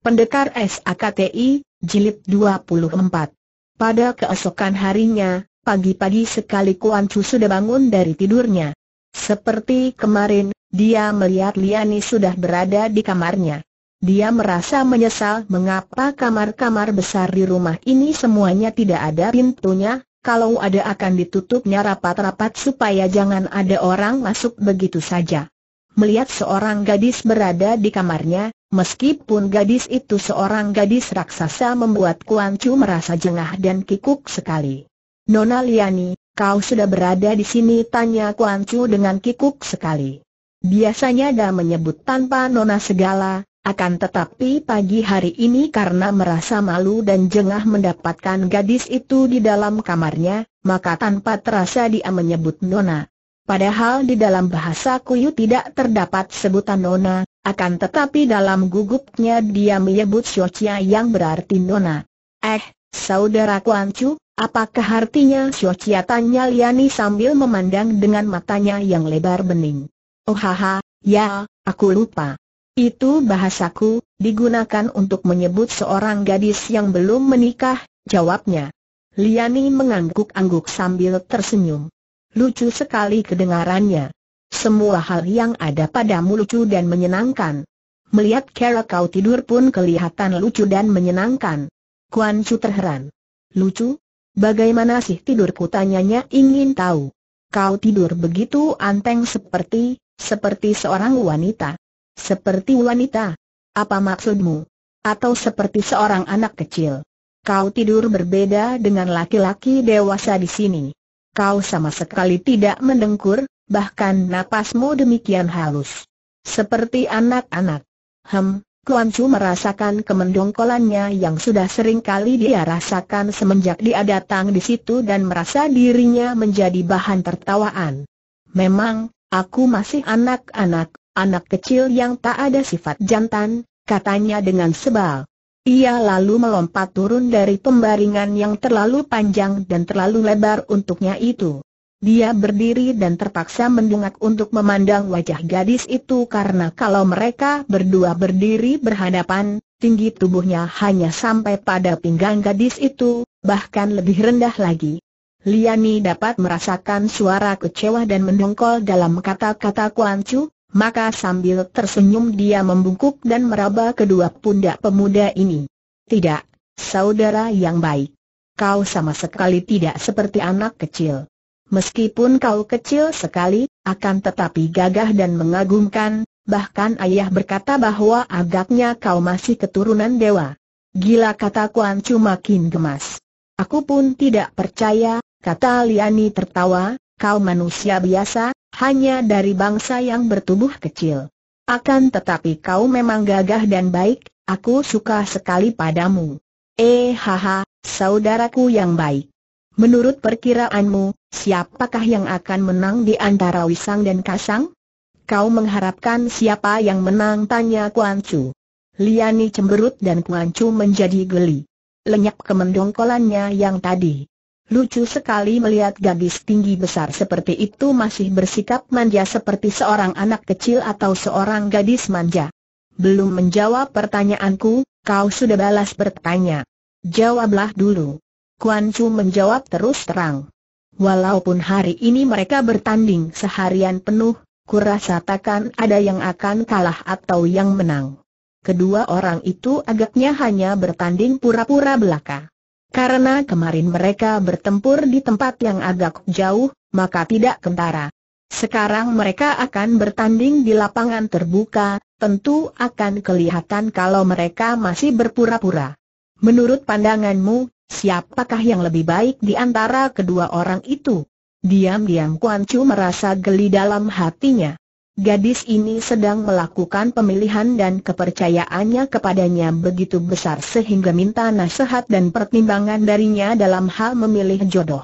Pendekar SAKTI, Jilid 24 Pada keesokan harinya, pagi-pagi sekali Kuan Chu sudah bangun dari tidurnya. Seperti kemarin, dia melihat Liani sudah berada di kamarnya. Dia merasa menyesal mengapa kamar-kamar besar di rumah ini semuanya tidak ada pintunya, kalau ada akan ditutupnya rapat-rapat supaya jangan ada orang masuk begitu saja. Melihat seorang gadis berada di kamarnya, Meskipun gadis itu seorang gadis raksasa membuat Kuan Chu merasa jengah dan kikuk sekali. Nona Liani, kau sudah berada di sini tanya Kuan Chu dengan kikuk sekali. Biasanya dia menyebut tanpa Nona segala, akan tetapi pagi hari ini karena merasa malu dan jengah mendapatkan gadis itu di dalam kamarnya, maka tanpa terasa dia menyebut Nona. Padahal di dalam bahasa Kuyu tidak terdapat sebutan Nona, akan tetapi dalam gugupnya dia menyebut Xiaochia yang berarti nona. Eh, saudara Kuan Chu, apakah artinya Xiaochia tanya Liani sambil memandang dengan matanya yang lebar bening. Oh haha, ya, aku lupa. Itu bahasaku, digunakan untuk menyebut seorang gadis yang belum menikah, jawabnya. Liani mengangguk-angguk sambil tersenyum. Lucu sekali kedengarannya. Semua hal yang ada padamu lucu dan menyenangkan. Melihat cara kau tidur pun kelihatan lucu dan menyenangkan. Kuan Chu terheran. Lucu? Bagaimana sih tidurku tanyanya ingin tahu. Kau tidur begitu anteng seperti, seperti seorang wanita. Seperti wanita? Apa maksudmu? Atau seperti seorang anak kecil? Kau tidur berbeda dengan laki-laki dewasa di sini. Kau sama sekali tidak mendengkur, bahkan napasmu demikian halus. Seperti anak-anak. Hem, Kuan Chu merasakan kemendongkolannya yang sudah sering kali dia rasakan semenjak dia datang di situ dan merasa dirinya menjadi bahan tertawaan. Memang, aku masih anak-anak, anak kecil yang tak ada sifat jantan, katanya dengan sebal. Ia lalu melompat turun dari pembaringan yang terlalu panjang dan terlalu lebar untuknya itu. Dia berdiri dan terpaksa mendongak untuk memandang wajah gadis itu karena kalau mereka berdua berdiri berhadapan, tinggi tubuhnya hanya sampai pada pinggang gadis itu, bahkan lebih rendah lagi. Liani dapat merasakan suara kecewa dan mendongkol dalam kata-kata Kuan maka sambil tersenyum dia membungkuk dan meraba kedua pundak pemuda ini. Tidak, saudara yang baik. Kau sama sekali tidak seperti anak kecil. Meskipun kau kecil sekali, akan tetapi gagah dan mengagumkan, bahkan ayah berkata bahwa agaknya kau masih keturunan dewa. Gila kata Kuan Chu makin gemas. Aku pun tidak percaya, kata Liani tertawa, kau manusia biasa, hanya dari bangsa yang bertubuh kecil. Akan tetapi kau memang gagah dan baik, aku suka sekali padamu. Eh haha, saudaraku yang baik. Menurut perkiraanmu, siapakah yang akan menang di antara Wisang dan Kasang? Kau mengharapkan siapa yang menang? Tanya Kuan Chu. Liani cemberut dan Kuan Chu menjadi geli. Lenyap kemendongkolannya yang tadi. Lucu sekali melihat gadis tinggi besar seperti itu masih bersikap manja seperti seorang anak kecil atau seorang gadis manja. Belum menjawab pertanyaanku, kau sudah balas bertanya. Jawablah dulu. Kuan Chu menjawab terus terang. Walaupun hari ini mereka bertanding seharian penuh, kurasa takkan ada yang akan kalah atau yang menang. Kedua orang itu agaknya hanya bertanding pura-pura belaka. Karena kemarin mereka bertempur di tempat yang agak jauh, maka tidak kentara. Sekarang mereka akan bertanding di lapangan terbuka, tentu akan kelihatan kalau mereka masih berpura-pura. Menurut pandanganmu, Siapakah yang lebih baik di antara kedua orang itu? Diam-diam Kuan Chu merasa geli dalam hatinya. Gadis ini sedang melakukan pemilihan dan kepercayaannya kepadanya begitu besar sehingga minta nasihat dan pertimbangan darinya dalam hal memilih jodoh.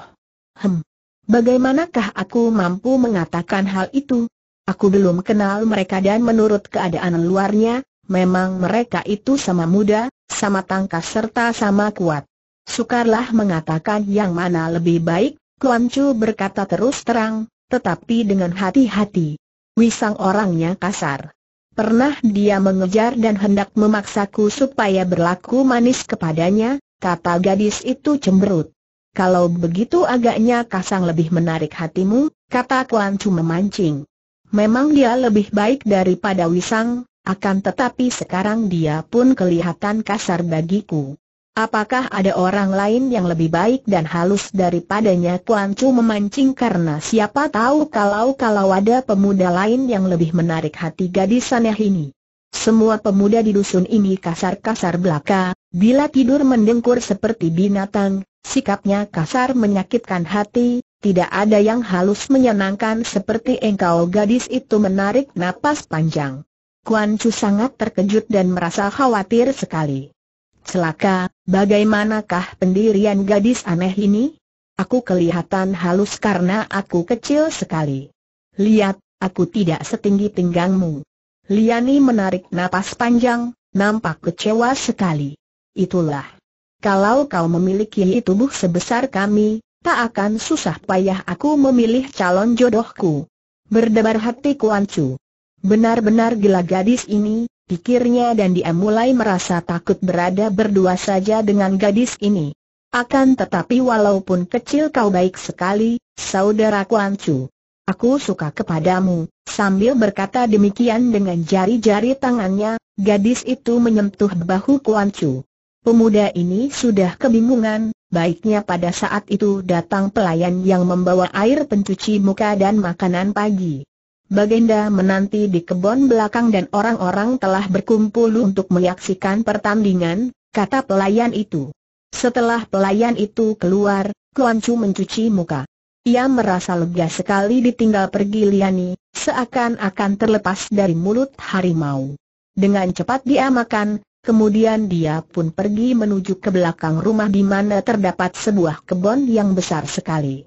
Hem, bagaimanakah aku mampu mengatakan hal itu? Aku belum kenal mereka dan menurut keadaan luarnya, memang mereka itu sama muda, sama tangkas serta sama kuat. Sukarlah mengatakan yang mana lebih baik, Kuan Chu berkata terus terang, tetapi dengan hati-hati. Wisang orangnya kasar. Pernah dia mengejar dan hendak memaksaku supaya berlaku manis kepadanya, kata gadis itu cemberut. Kalau begitu agaknya Kasang lebih menarik hatimu, kata Kuan Chu memancing. Memang dia lebih baik daripada Wisang, akan tetapi sekarang dia pun kelihatan kasar bagiku. Apakah ada orang lain yang lebih baik dan halus daripadanya Kuan Chu memancing karena siapa tahu kalau-kalau ada pemuda lain yang lebih menarik hati gadis aneh ini. Semua pemuda di dusun ini kasar-kasar belaka, bila tidur mendengkur seperti binatang, sikapnya kasar menyakitkan hati, tidak ada yang halus menyenangkan seperti engkau gadis itu menarik napas panjang. Kuan Chu sangat terkejut dan merasa khawatir sekali. Celaka, bagaimanakah pendirian gadis aneh ini? Aku kelihatan halus karena aku kecil sekali. Lihat, aku tidak setinggi pinggangmu. Liani menarik napas panjang, nampak kecewa sekali. Itulah. Kalau kau memiliki tubuh sebesar kami, tak akan susah payah aku memilih calon jodohku. Berdebar hati Kuan Chu. Benar-benar gila gadis ini, pikirnya dan dia mulai merasa takut berada berdua saja dengan gadis ini. Akan tetapi walaupun kecil kau baik sekali, saudara Kuan Chu. Aku suka kepadamu, sambil berkata demikian dengan jari-jari tangannya, gadis itu menyentuh bahu Kuan Chu. Pemuda ini sudah kebingungan, baiknya pada saat itu datang pelayan yang membawa air pencuci muka dan makanan pagi. Bagenda menanti di kebun belakang dan orang-orang telah berkumpul untuk menyaksikan pertandingan, kata pelayan itu. Setelah pelayan itu keluar, Kuan Chu mencuci muka. Ia merasa lega sekali ditinggal pergi Liani, seakan-akan terlepas dari mulut harimau. Dengan cepat dia makan, kemudian dia pun pergi menuju ke belakang rumah di mana terdapat sebuah kebun yang besar sekali.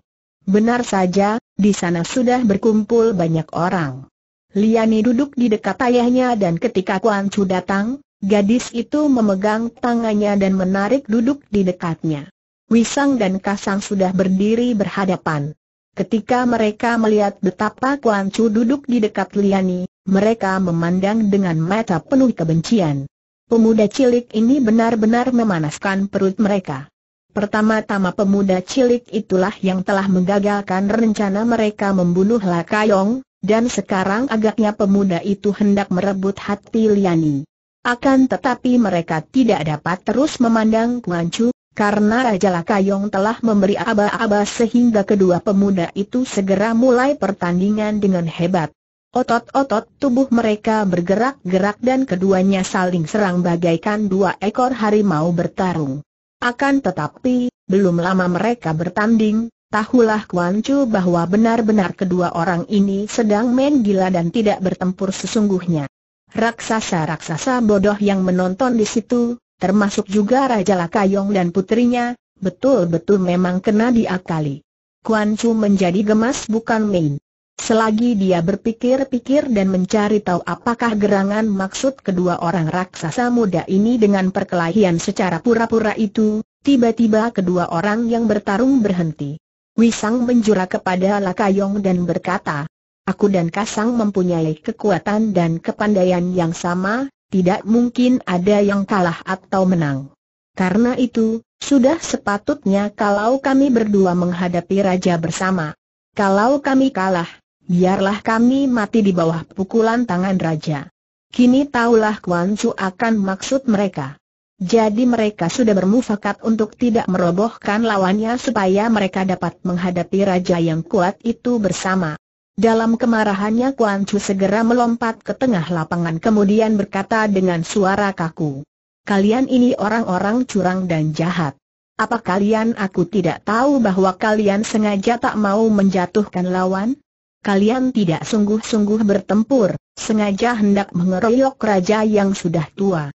Benar saja, di sana sudah berkumpul banyak orang. Liani duduk di dekat ayahnya dan ketika Kuan Chu datang, gadis itu memegang tangannya dan menarik duduk di dekatnya. Wisang dan Kasang sudah berdiri berhadapan. Ketika mereka melihat betapa Kuan Chu duduk di dekat Liani, mereka memandang dengan mata penuh kebencian. Pemuda cilik ini benar-benar memanaskan perut mereka. Pertama-tama pemuda cilik itulah yang telah menggagalkan rencana mereka membunuh Lakayong, dan sekarang agaknya pemuda itu hendak merebut hati Liani. Akan tetapi mereka tidak dapat terus memandang Kuan karena Raja Lakayong telah memberi aba-aba sehingga kedua pemuda itu segera mulai pertandingan dengan hebat. Otot-otot tubuh mereka bergerak-gerak dan keduanya saling serang bagaikan dua ekor harimau bertarung. Akan tetapi, belum lama mereka bertanding, tahulah Kuan Chu bahwa benar-benar kedua orang ini sedang main gila dan tidak bertempur sesungguhnya. Raksasa-raksasa bodoh yang menonton di situ, termasuk juga Raja Lakayong dan putrinya, betul-betul memang kena diakali. Kuan Chu menjadi gemas bukan main. Selagi dia berpikir-pikir dan mencari tahu apakah gerangan maksud kedua orang raksasa muda ini dengan perkelahian secara pura-pura itu, tiba-tiba kedua orang yang bertarung berhenti. Wisang menjurah kepada Lakayong dan berkata, Aku dan Kasang mempunyai kekuatan dan kepandaian yang sama, tidak mungkin ada yang kalah atau menang. Karena itu, sudah sepatutnya kalau kami berdua menghadapi raja bersama. Kalau kami kalah, biarlah kami mati di bawah pukulan tangan raja. Kini taulah Kuan Chu akan maksud mereka. Jadi mereka sudah bermufakat untuk tidak merobohkan lawannya supaya mereka dapat menghadapi raja yang kuat itu bersama. Dalam kemarahannya Kuan Chu segera melompat ke tengah lapangan kemudian berkata dengan suara kaku. Kalian ini orang-orang curang dan jahat. Apa kalian aku tidak tahu bahwa kalian sengaja tak mau menjatuhkan lawan? kalian tidak sungguh-sungguh bertempur, sengaja hendak mengeroyok raja yang sudah tua.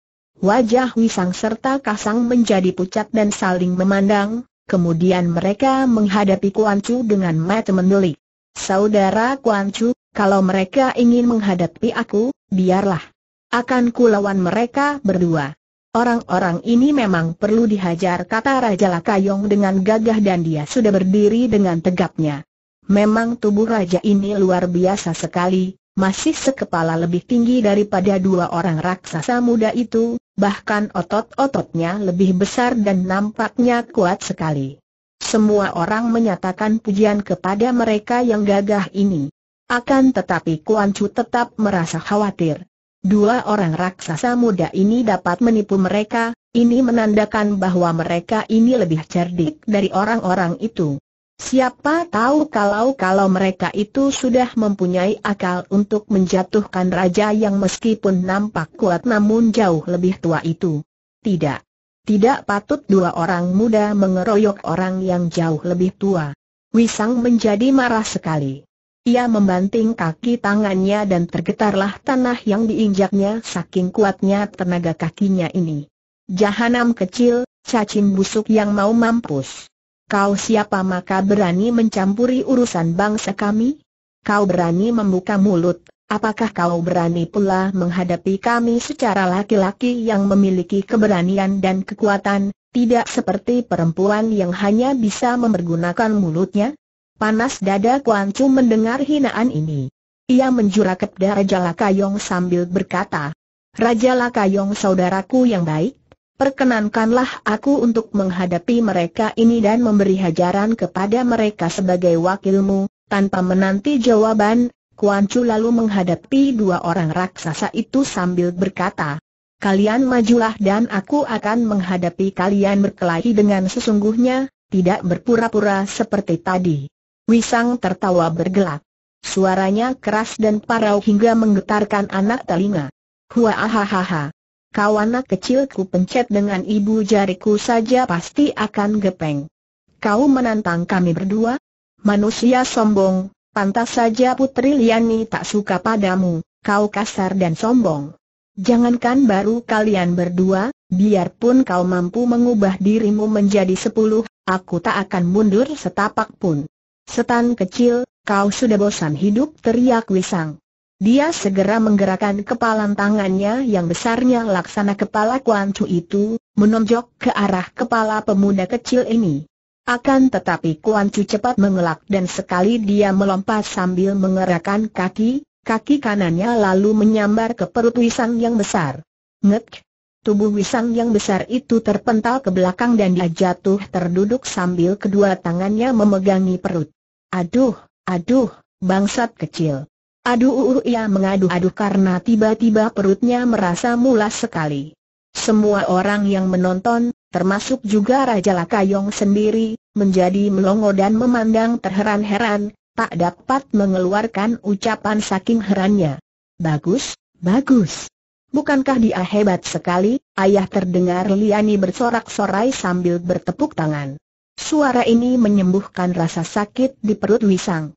Wajah Wisang serta Kasang menjadi pucat dan saling memandang, kemudian mereka menghadapi Kuan Chu dengan mata mendelik. Saudara Kuan Chu, kalau mereka ingin menghadapi aku, biarlah. Akan kulawan mereka berdua. Orang-orang ini memang perlu dihajar kata Raja Lakayong dengan gagah dan dia sudah berdiri dengan tegapnya. Memang tubuh raja ini luar biasa sekali, masih sekepala lebih tinggi daripada dua orang raksasa muda itu, bahkan otot-ototnya lebih besar dan nampaknya kuat sekali. Semua orang menyatakan pujian kepada mereka yang gagah ini. Akan tetapi Kuan Chu tetap merasa khawatir. Dua orang raksasa muda ini dapat menipu mereka, ini menandakan bahwa mereka ini lebih cerdik dari orang-orang itu. Siapa tahu kalau-kalau mereka itu sudah mempunyai akal untuk menjatuhkan raja yang meskipun nampak kuat namun jauh lebih tua itu. Tidak. Tidak patut dua orang muda mengeroyok orang yang jauh lebih tua. Wisang menjadi marah sekali. Ia membanting kaki tangannya dan tergetarlah tanah yang diinjaknya saking kuatnya tenaga kakinya ini. Jahanam kecil, cacing busuk yang mau mampus. Kau siapa maka berani mencampuri urusan bangsa kami? Kau berani membuka mulut, apakah kau berani pula menghadapi kami secara laki-laki yang memiliki keberanian dan kekuatan, tidak seperti perempuan yang hanya bisa memergunakan mulutnya? Panas dada Kuan Chu mendengar hinaan ini. Ia menjurakep darah Raja Lakayong sambil berkata, Raja Lakayong saudaraku yang baik, Perkenankanlah aku untuk menghadapi mereka ini dan memberi hajaran kepada mereka sebagai wakilmu, tanpa menanti jawaban, Kuan Chu lalu menghadapi dua orang raksasa itu sambil berkata, Kalian majulah dan aku akan menghadapi kalian berkelahi dengan sesungguhnya, tidak berpura-pura seperti tadi. Wisang tertawa bergelak. Suaranya keras dan parau hingga menggetarkan anak telinga. Huahahaha. Kau anak kecilku pencet dengan ibu jariku saja pasti akan gepeng. Kau menantang kami berdua? Manusia sombong, pantas saja Putri Liani tak suka padamu, kau kasar dan sombong. Jangankan baru kalian berdua, biarpun kau mampu mengubah dirimu menjadi sepuluh, aku tak akan mundur setapak pun. Setan kecil, kau sudah bosan hidup teriak Wisang. Dia segera menggerakkan kepalan tangannya yang besarnya laksana kepala Kuan Chu itu, menonjok ke arah kepala pemuda kecil ini. Akan tetapi Kuan Chu cepat mengelak dan sekali dia melompat sambil mengerahkan kaki, kaki kanannya lalu menyambar ke perut Wisang yang besar. Ngek! Tubuh Wisang yang besar itu terpental ke belakang dan dia jatuh terduduk sambil kedua tangannya memegangi perut. Aduh, aduh, bangsat kecil. Aduh, uh, uh, ia mengadu-adu karena tiba-tiba perutnya merasa mulas sekali. Semua orang yang menonton, termasuk juga Raja Lakayong sendiri, menjadi melongo dan memandang terheran-heran, tak dapat mengeluarkan ucapan saking herannya. Bagus, bagus. Bukankah dia hebat sekali? Ayah terdengar Liani bersorak-sorai sambil bertepuk tangan. Suara ini menyembuhkan rasa sakit di perut Wisang.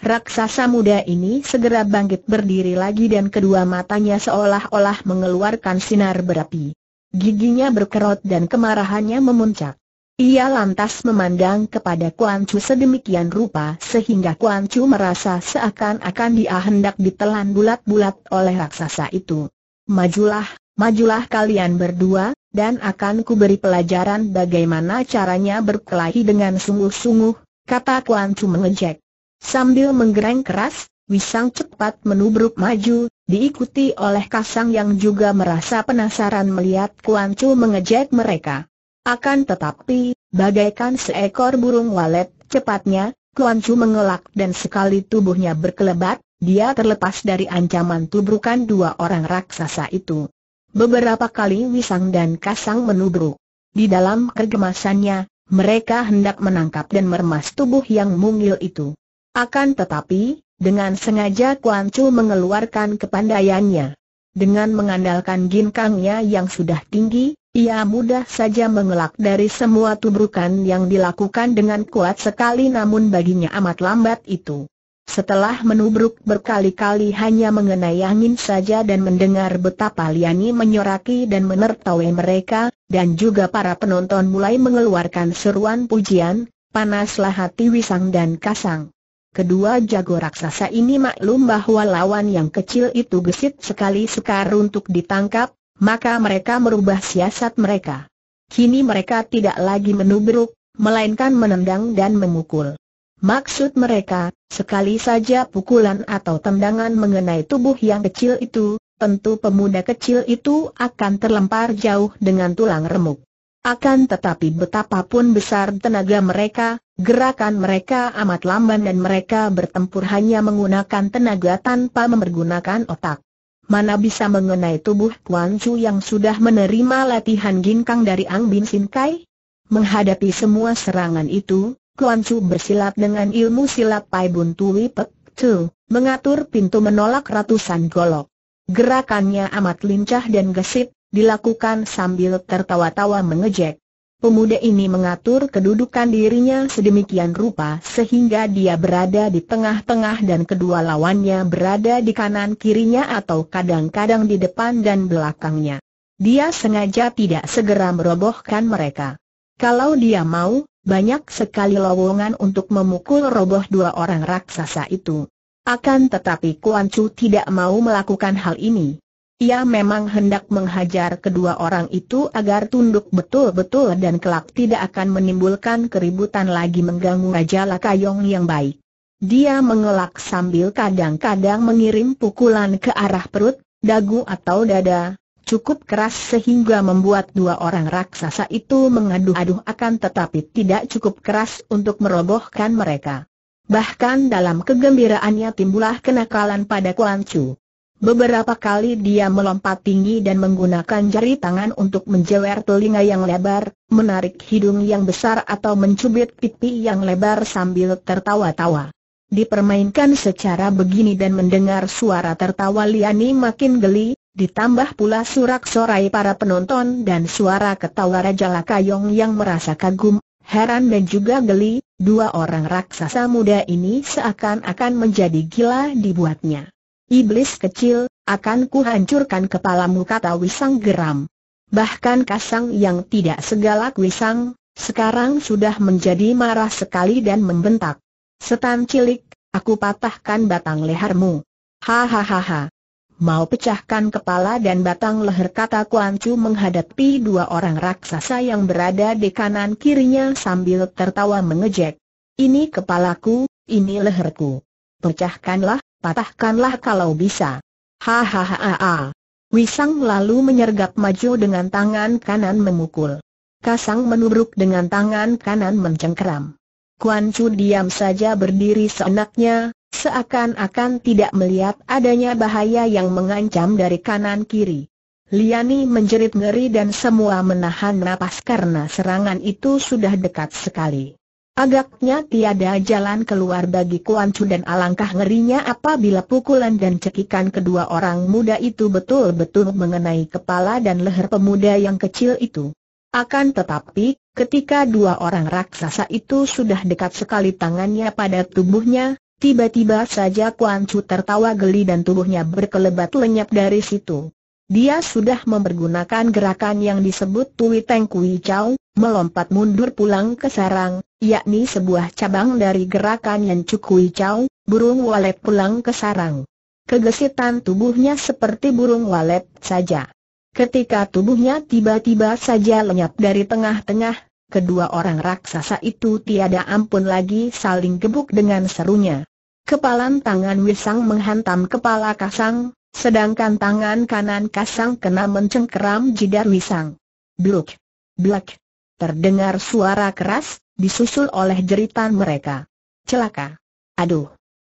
Raksasa muda ini segera bangkit berdiri lagi dan kedua matanya seolah-olah mengeluarkan sinar berapi. Giginya berkerut dan kemarahannya memuncak. Ia lantas memandang kepada Kuan Chu sedemikian rupa sehingga Kuan Chu merasa seakan-akan dia hendak ditelan bulat-bulat oleh raksasa itu. Majulah, majulah kalian berdua, dan akan kuberi pelajaran bagaimana caranya berkelahi dengan sungguh-sungguh, kata Kuan Chu mengejek. Sambil menggereng keras, Wisang cepat menubruk maju, diikuti oleh Kasang yang juga merasa penasaran melihat Kuan Chu mengejek mereka. Akan tetapi, bagaikan seekor burung walet, cepatnya, Kuan Chu mengelak dan sekali tubuhnya berkelebat, dia terlepas dari ancaman tubrukan dua orang raksasa itu. Beberapa kali Wisang dan Kasang menubruk. Di dalam kegemasannya, mereka hendak menangkap dan meremas tubuh yang mungil itu. Akan tetapi, dengan sengaja Kuan Chu mengeluarkan kepandaiannya. Dengan mengandalkan ginkangnya yang sudah tinggi, ia mudah saja mengelak dari semua tubrukan yang dilakukan dengan kuat sekali namun baginya amat lambat itu. Setelah menubruk berkali-kali hanya mengenai angin saja dan mendengar betapa Liani menyoraki dan menertawai mereka, dan juga para penonton mulai mengeluarkan seruan pujian, panaslah hati Wisang dan Kasang. Kedua jago raksasa ini maklum bahwa lawan yang kecil itu gesit sekali sekar untuk ditangkap, maka mereka merubah siasat mereka. Kini mereka tidak lagi menubruk, melainkan menendang dan memukul. Maksud mereka, sekali saja pukulan atau tendangan mengenai tubuh yang kecil itu, tentu pemuda kecil itu akan terlempar jauh dengan tulang remuk. Akan tetapi betapapun besar tenaga mereka, gerakan mereka amat lamban dan mereka bertempur hanya menggunakan tenaga tanpa mempergunakan otak. Mana bisa mengenai tubuh Kuan Chu yang sudah menerima latihan ginkang dari Ang Bin Sin Kai? Menghadapi semua serangan itu, Kuan Chu bersilat dengan ilmu silat Pai Bun Tui Pek Tu, mengatur pintu menolak ratusan golok. Gerakannya amat lincah dan gesit, dilakukan sambil tertawa-tawa mengejek. Pemuda ini mengatur kedudukan dirinya sedemikian rupa sehingga dia berada di tengah-tengah dan kedua lawannya berada di kanan kirinya atau kadang-kadang di depan dan belakangnya. Dia sengaja tidak segera merobohkan mereka. Kalau dia mau, banyak sekali lowongan untuk memukul roboh dua orang raksasa itu. Akan tetapi Kuan Chu tidak mau melakukan hal ini. Ia memang hendak menghajar kedua orang itu agar tunduk betul-betul dan kelak tidak akan menimbulkan keributan lagi mengganggu Raja Lakayong yang baik. Dia mengelak sambil kadang-kadang mengirim pukulan ke arah perut, dagu atau dada, cukup keras sehingga membuat dua orang raksasa itu mengaduh-aduh akan tetapi tidak cukup keras untuk merobohkan mereka. Bahkan dalam kegembiraannya timbulah kenakalan pada Kuan Chu. Beberapa kali dia melompat tinggi dan menggunakan jari tangan untuk menjewer telinga yang lebar, menarik hidung yang besar atau mencubit pipi yang lebar sambil tertawa-tawa. Dipermainkan secara begini dan mendengar suara tertawa Liani makin geli, ditambah pula sorak-sorai para penonton dan suara ketawa Raja Lakayong yang merasa kagum, heran dan juga geli, dua orang raksasa muda ini seakan-akan menjadi gila dibuatnya. Iblis kecil, akan kuhancurkan kepalamu kata Wisang geram. Bahkan Kasang yang tidak segalak Wisang, sekarang sudah menjadi marah sekali dan membentak. Setan cilik, aku patahkan batang lehermu. Hahaha. Mau pecahkan kepala dan batang leher kata Kuan Chu menghadapi dua orang raksasa yang berada di kanan kirinya sambil tertawa mengejek. Ini kepalaku, ini leherku. Pecahkanlah, patahkanlah kalau bisa. Hahaha. Wisang lalu menyergap maju dengan tangan kanan memukul. Kasang menubruk dengan tangan kanan mencengkeram. Kuan Chu diam saja berdiri seenaknya, seakan-akan tidak melihat adanya bahaya yang mengancam dari kanan kiri. Liani menjerit ngeri dan semua menahan napas karena serangan itu sudah dekat sekali. Agaknya tiada jalan keluar bagi Kuan Chu dan alangkah ngerinya apabila pukulan dan cekikan kedua orang muda itu betul-betul mengenai kepala dan leher pemuda yang kecil itu. Akan tetapi, ketika dua orang raksasa itu sudah dekat sekali tangannya pada tubuhnya, tiba-tiba saja Kuan Chu tertawa geli dan tubuhnya berkelebat lenyap dari situ. Dia sudah mempergunakan gerakan yang disebut Tui Teng Kui Chow, melompat mundur pulang ke sarang, yakni sebuah cabang dari gerakan yang cukui cau, burung walet pulang ke sarang. Kegesitan tubuhnya seperti burung walet saja. Ketika tubuhnya tiba-tiba saja lenyap dari tengah-tengah, kedua orang raksasa itu tiada ampun lagi saling gebuk dengan serunya. Kepalan tangan Wisang menghantam kepala Kasang, sedangkan tangan kanan Kasang kena mencengkeram jidar Wisang. Bluk! Bluk! terdengar suara keras, disusul oleh jeritan mereka. Celaka! Aduh!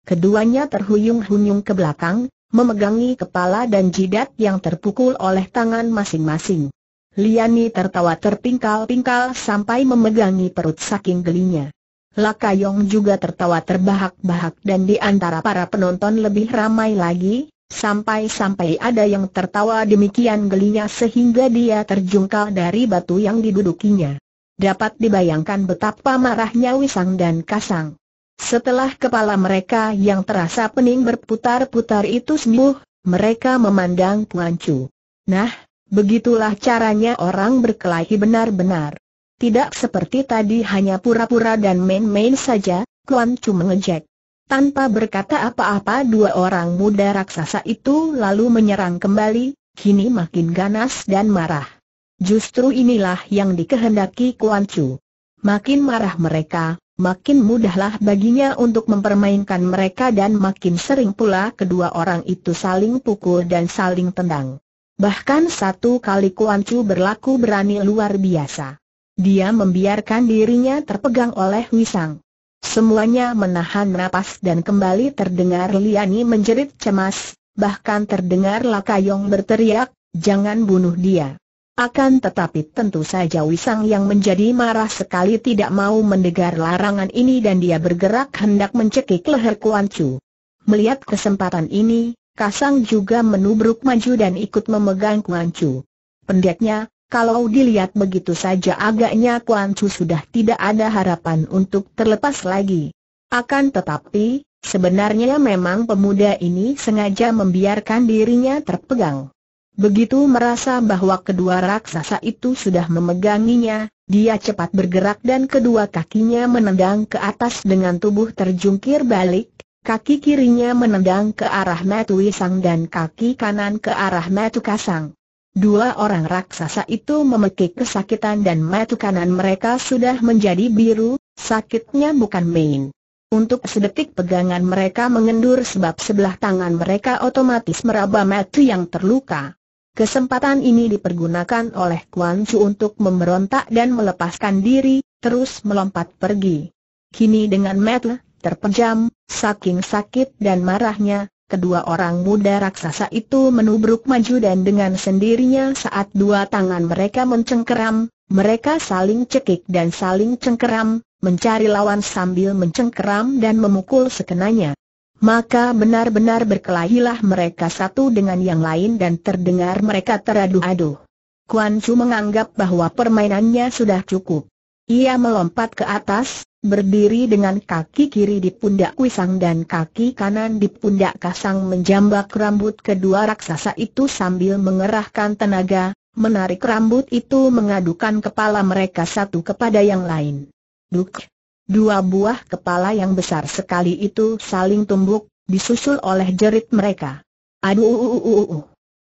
Keduanya terhuyung-huyung ke belakang, memegangi kepala dan jidat yang terpukul oleh tangan masing-masing. Liani tertawa terpingkal-pingkal sampai memegangi perut saking gelinya. Lakayong juga tertawa terbahak-bahak dan di antara para penonton lebih ramai lagi, Sampai-sampai ada yang tertawa demikian gelinya sehingga dia terjungkal dari batu yang didudukinya. Dapat dibayangkan betapa marahnya Wisang dan Kasang. Setelah kepala mereka yang terasa pening berputar-putar itu sembuh, mereka memandang Puancu. Nah, begitulah caranya orang berkelahi benar-benar. Tidak seperti tadi hanya pura-pura dan main-main saja, Puancu mengejek. Tanpa berkata apa-apa dua orang muda raksasa itu lalu menyerang kembali, kini makin ganas dan marah. Justru inilah yang dikehendaki Kuan Chu. Makin marah mereka, makin mudahlah baginya untuk mempermainkan mereka dan makin sering pula kedua orang itu saling pukul dan saling tendang. Bahkan satu kali Kuan Chu berlaku berani luar biasa. Dia membiarkan dirinya terpegang oleh Wisang. Semuanya menahan napas dan kembali terdengar Liani menjerit cemas, bahkan terdengar Lakayong berteriak, jangan bunuh dia. Akan tetapi tentu saja Wisang yang menjadi marah sekali tidak mau mendengar larangan ini dan dia bergerak hendak mencekik leher Kuan Chu. Melihat kesempatan ini, Kasang juga menubruk maju dan ikut memegang Kuan Chu. Pendeknya, kalau dilihat begitu saja agaknya Kuan Chu sudah tidak ada harapan untuk terlepas lagi. Akan tetapi, sebenarnya memang pemuda ini sengaja membiarkan dirinya terpegang. Begitu merasa bahwa kedua raksasa itu sudah memeganginya, dia cepat bergerak dan kedua kakinya menendang ke atas dengan tubuh terjungkir balik, kaki kirinya menendang ke arah Matu Wisang dan kaki kanan ke arah Matu Kasang. Dua orang raksasa itu memekik kesakitan dan mata kanan mereka sudah menjadi biru, sakitnya bukan main. Untuk sedetik pegangan mereka mengendur sebab sebelah tangan mereka otomatis meraba mata yang terluka. Kesempatan ini dipergunakan oleh Kuan Chu untuk memberontak dan melepaskan diri, terus melompat pergi. Kini dengan mata terpejam, saking sakit dan marahnya, kedua orang muda raksasa itu menubruk maju dan dengan sendirinya saat dua tangan mereka mencengkeram, mereka saling cekik dan saling cengkeram, mencari lawan sambil mencengkeram dan memukul sekenanya. Maka benar-benar berkelahilah mereka satu dengan yang lain dan terdengar mereka teradu-adu. Kuan Chu menganggap bahwa permainannya sudah cukup. Ia melompat ke atas, berdiri dengan kaki kiri di pundak Wisang dan kaki kanan di pundak Kasang menjambak rambut kedua raksasa itu sambil mengerahkan tenaga, menarik rambut itu mengadukan kepala mereka satu kepada yang lain. Duk! Dua buah kepala yang besar sekali itu saling tumbuk, disusul oleh jerit mereka. Aduh! Uh, uh, uh,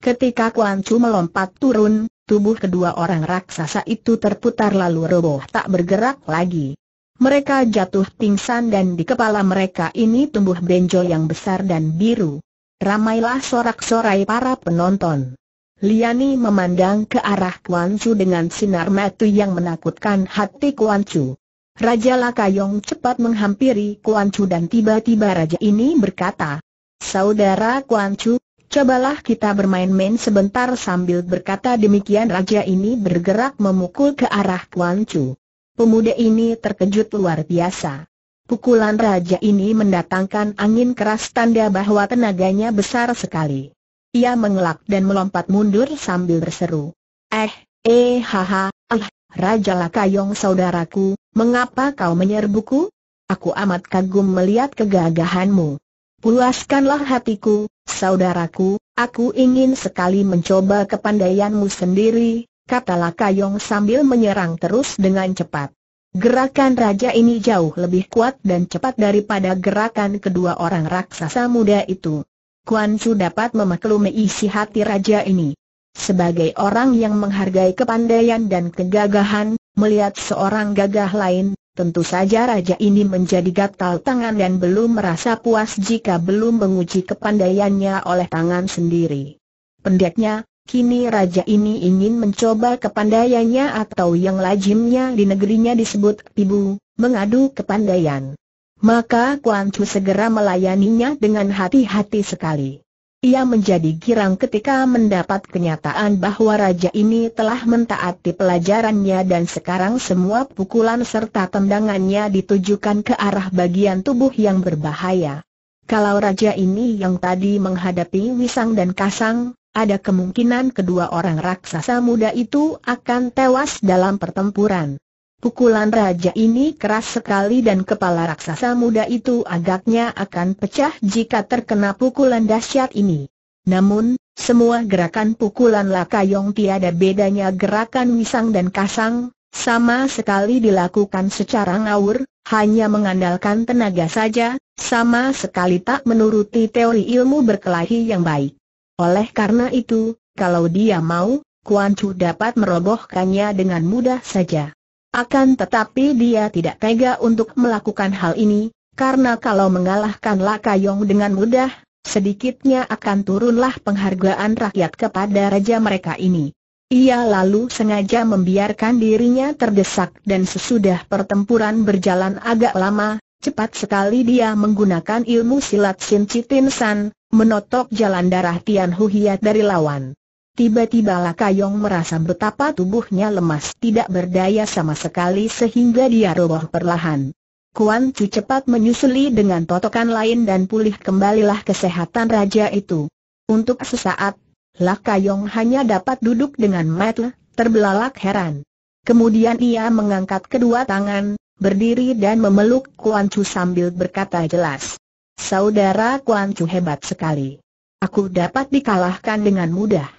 Ketika Kuan Chu melompat turun, tubuh kedua orang raksasa itu terputar lalu roboh tak bergerak lagi. Mereka jatuh pingsan dan di kepala mereka ini tumbuh benjol yang besar dan biru. Ramailah sorak-sorai para penonton. Liani memandang ke arah Kuan Chu dengan sinar mata yang menakutkan hati Kuan Chu. Raja Lakayong cepat menghampiri Kuan Chu dan tiba-tiba raja ini berkata, Saudara Kuan Chu, Cobalah kita bermain-main sebentar sambil berkata demikian raja ini bergerak memukul ke arah Kuan Chu. Pemuda ini terkejut luar biasa. Pukulan raja ini mendatangkan angin keras tanda bahwa tenaganya besar sekali. Ia mengelak dan melompat mundur sambil berseru. Eh, eh haha, ah, Raja Lakayong saudaraku, mengapa kau menyerbuku? Aku amat kagum melihat kegagahanmu. Pulaskanlah hatiku, saudaraku, aku ingin sekali mencoba kepandaianmu sendiri, kata Lakayong sambil menyerang terus dengan cepat. Gerakan raja ini jauh lebih kuat dan cepat daripada gerakan kedua orang raksasa muda itu. Kuan Chu dapat memaklumi isi hati raja ini. Sebagai orang yang menghargai kepandaian dan kegagahan, melihat seorang gagah lain, Tentu saja raja ini menjadi gatal tangan dan belum merasa puas jika belum menguji kepandaiannya oleh tangan sendiri. Pendeknya, kini raja ini ingin mencoba kepandaiannya atau yang lazimnya di negerinya disebut ibu, mengadu kepandaian. Maka Kuan Chu segera melayaninya dengan hati-hati sekali. Ia menjadi girang ketika mendapat kenyataan bahwa raja ini telah mentaati pelajarannya dan sekarang semua pukulan serta tendangannya ditujukan ke arah bagian tubuh yang berbahaya. Kalau raja ini yang tadi menghadapi Wisang dan Kasang, ada kemungkinan kedua orang raksasa muda itu akan tewas dalam pertempuran. Pukulan raja ini keras sekali dan kepala raksasa muda itu agaknya akan pecah jika terkena pukulan dahsyat ini. Namun, semua gerakan pukulan Lakayong tiada bedanya gerakan wisang dan kasang, sama sekali dilakukan secara ngawur, hanya mengandalkan tenaga saja, sama sekali tak menuruti teori ilmu berkelahi yang baik. Oleh karena itu, kalau dia mau, Kuan Chu dapat merobohkannya dengan mudah saja. Akan tetapi dia tidak tega untuk melakukan hal ini, karena kalau mengalahkan Lakayong dengan mudah, sedikitnya akan turunlah penghargaan rakyat kepada raja mereka ini. Ia lalu sengaja membiarkan dirinya terdesak dan sesudah pertempuran berjalan agak lama, cepat sekali dia menggunakan ilmu silat Sin Chitin San, menotok jalan darah Tian Hu Hiat dari lawan. Tiba-tiba Lakayong merasa betapa tubuhnya lemas tidak berdaya sama sekali sehingga dia roboh perlahan. Kuan Chu cepat menyusuli dengan totokan lain dan pulih kembalilah kesehatan raja itu. Untuk sesaat, Lakayong hanya dapat duduk dengan mat, terbelalak heran. Kemudian ia mengangkat kedua tangan, berdiri dan memeluk Kuan Chu sambil berkata jelas. Saudara Kuan Chu hebat sekali. Aku dapat dikalahkan dengan mudah.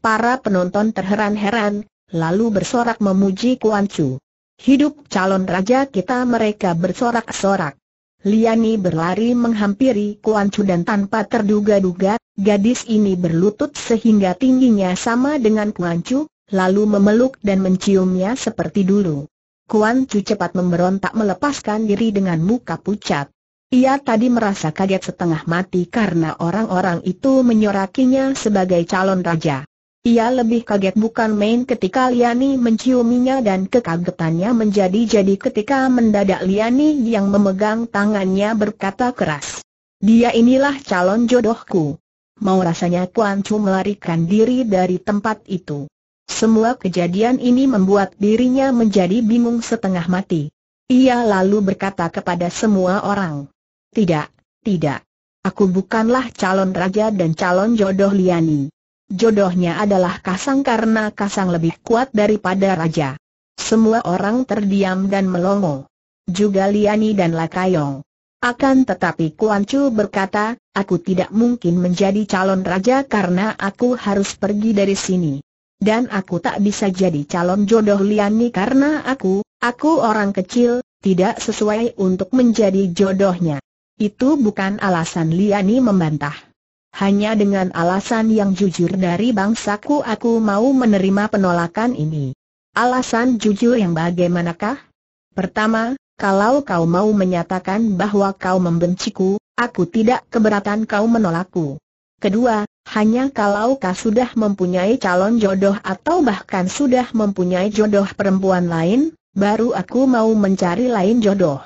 Para penonton terheran-heran, lalu bersorak memuji Kuan Chu. Hidup calon raja kita mereka bersorak-sorak. Liani berlari menghampiri Kuan Chu dan tanpa terduga-duga, gadis ini berlutut sehingga tingginya sama dengan Kuan Chu, lalu memeluk dan menciumnya seperti dulu. Kuan Chu cepat memberontak melepaskan diri dengan muka pucat. Ia tadi merasa kaget setengah mati karena orang-orang itu menyorakinya sebagai calon raja. Ia lebih kaget bukan main ketika Liani menciuminya dan kekagetannya menjadi-jadi ketika mendadak Liani yang memegang tangannya berkata keras. Dia inilah calon jodohku. Mau rasanya Kuan Chu melarikan diri dari tempat itu. Semua kejadian ini membuat dirinya menjadi bingung setengah mati. Ia lalu berkata kepada semua orang. Tidak, tidak. Aku bukanlah calon raja dan calon jodoh Liani. Jodohnya adalah Kasang karena Kasang lebih kuat daripada Raja. Semua orang terdiam dan melongo. Juga Liani dan Lakayong. Akan tetapi Kuan Chu berkata, aku tidak mungkin menjadi calon raja karena aku harus pergi dari sini. Dan aku tak bisa jadi calon jodoh Liani karena aku, aku orang kecil, tidak sesuai untuk menjadi jodohnya. Itu bukan alasan Liani membantah. Hanya dengan alasan yang jujur dari bangsaku aku mau menerima penolakan ini. Alasan jujur yang bagaimanakah? Pertama, kalau kau mau menyatakan bahwa kau membenciku, aku tidak keberatan kau menolakku. Kedua, hanya kalau kau sudah mempunyai calon jodoh atau bahkan sudah mempunyai jodoh perempuan lain, baru aku mau mencari lain jodoh.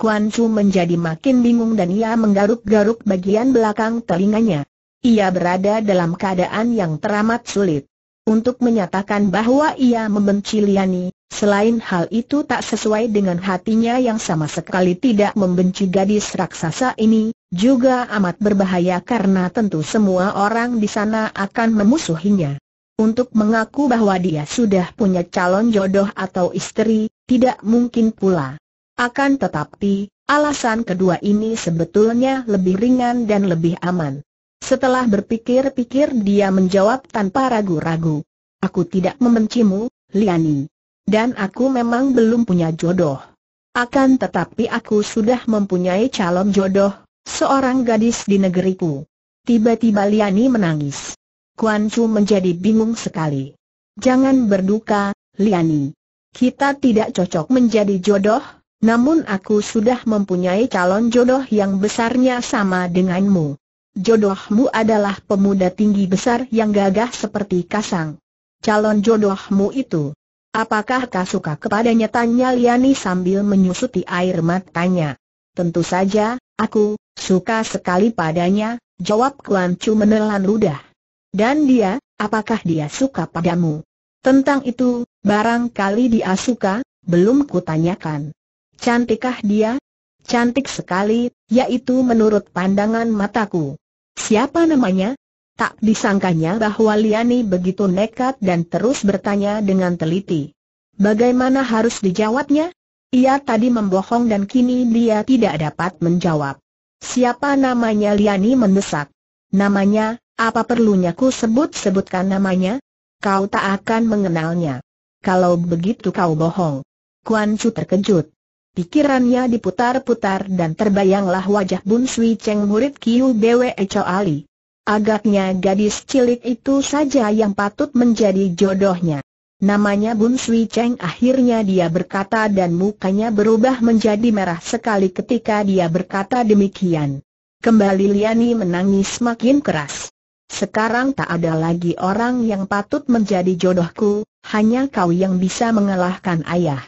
Kuan Chu menjadi makin bingung dan ia menggaruk-garuk bagian belakang telinganya. Ia berada dalam keadaan yang teramat sulit. Untuk menyatakan bahwa ia membenci Liani, selain hal itu tak sesuai dengan hatinya yang sama sekali tidak membenci gadis raksasa ini, juga amat berbahaya karena tentu semua orang di sana akan memusuhinya. Untuk mengaku bahwa dia sudah punya calon jodoh atau istri, tidak mungkin pula. Akan tetapi, alasan kedua ini sebetulnya lebih ringan dan lebih aman. Setelah berpikir-pikir dia menjawab tanpa ragu-ragu. Aku tidak membencimu, Liani. Dan aku memang belum punya jodoh. Akan tetapi aku sudah mempunyai calon jodoh, seorang gadis di negeriku. Tiba-tiba Liani menangis. Kuan Chu menjadi bingung sekali. Jangan berduka, Liani. Kita tidak cocok menjadi jodoh, namun aku sudah mempunyai calon jodoh yang besarnya sama denganmu. Jodohmu adalah pemuda tinggi besar yang gagah seperti kasang. Calon jodohmu itu. Apakah kau suka kepadanya? Tanya Liani sambil menyusuti air matanya. Tentu saja, aku, suka sekali padanya, jawab Kuan Chu menelan ludah. Dan dia, apakah dia suka padamu? Tentang itu, barangkali dia suka, belum kutanyakan. Cantikkah dia? Cantik sekali, yaitu menurut pandangan mataku. Siapa namanya? Tak disangkanya bahwa Liani begitu nekat dan terus bertanya dengan teliti. Bagaimana harus dijawabnya? Ia tadi membohong dan kini dia tidak dapat menjawab. Siapa namanya Liani mendesak. Namanya, apa perlunya ku sebut-sebutkan namanya? Kau tak akan mengenalnya. Kalau begitu kau bohong. Kuan Chu terkejut. Pikirannya diputar-putar dan terbayanglah wajah Bun Sui Cheng murid Kiu Bwe Cho Ali. Agaknya gadis cilik itu saja yang patut menjadi jodohnya. Namanya Bun Sui Cheng akhirnya dia berkata dan mukanya berubah menjadi merah sekali ketika dia berkata demikian. Kembali Liani menangis makin keras. Sekarang tak ada lagi orang yang patut menjadi jodohku, hanya kau yang bisa mengalahkan ayah.